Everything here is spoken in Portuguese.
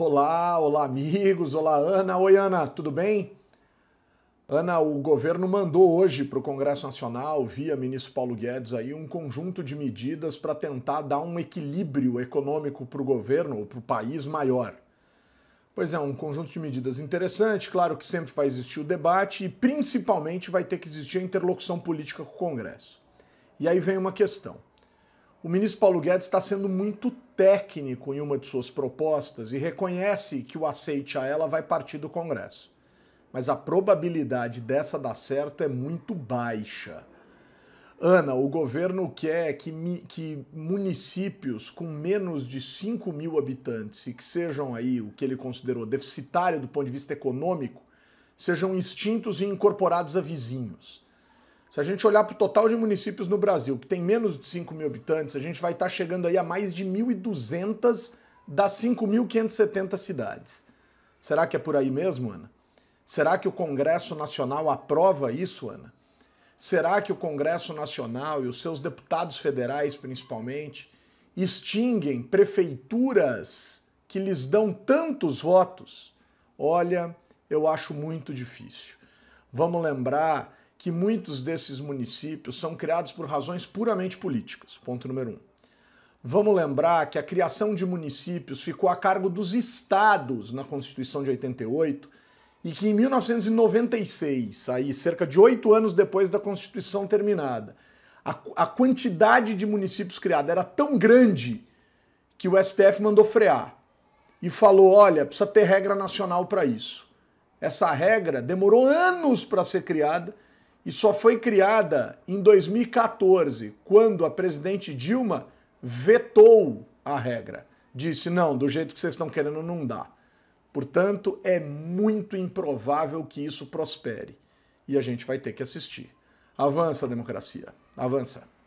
Olá, olá amigos, olá Ana. Oi Ana, tudo bem? Ana, o governo mandou hoje para o Congresso Nacional, via ministro Paulo Guedes, aí um conjunto de medidas para tentar dar um equilíbrio econômico para o governo ou para o país maior. Pois é, um conjunto de medidas interessante, claro que sempre vai existir o debate e principalmente vai ter que existir a interlocução política com o Congresso. E aí vem uma questão. O ministro Paulo Guedes está sendo muito técnico em uma de suas propostas e reconhece que o aceite a ela vai partir do Congresso. Mas a probabilidade dessa dar certo é muito baixa. Ana, o governo quer que, que municípios com menos de 5 mil habitantes e que sejam aí o que ele considerou deficitário do ponto de vista econômico, sejam extintos e incorporados a vizinhos. Se a gente olhar para o total de municípios no Brasil, que tem menos de 5 mil habitantes, a gente vai estar tá chegando aí a mais de 1.200 das 5.570 cidades. Será que é por aí mesmo, Ana? Será que o Congresso Nacional aprova isso, Ana? Será que o Congresso Nacional e os seus deputados federais, principalmente, extinguem prefeituras que lhes dão tantos votos? Olha, eu acho muito difícil. Vamos lembrar que muitos desses municípios são criados por razões puramente políticas. Ponto número um. Vamos lembrar que a criação de municípios ficou a cargo dos estados na Constituição de 88 e que em 1996, aí cerca de oito anos depois da Constituição terminada, a, a quantidade de municípios criada era tão grande que o STF mandou frear e falou: olha, precisa ter regra nacional para isso. Essa regra demorou anos para ser criada e só foi criada em 2014, quando a presidente Dilma vetou a regra. Disse: não, do jeito que vocês estão querendo, não dá. Portanto, é muito improvável que isso prospere. E a gente vai ter que assistir. Avança, democracia. Avança.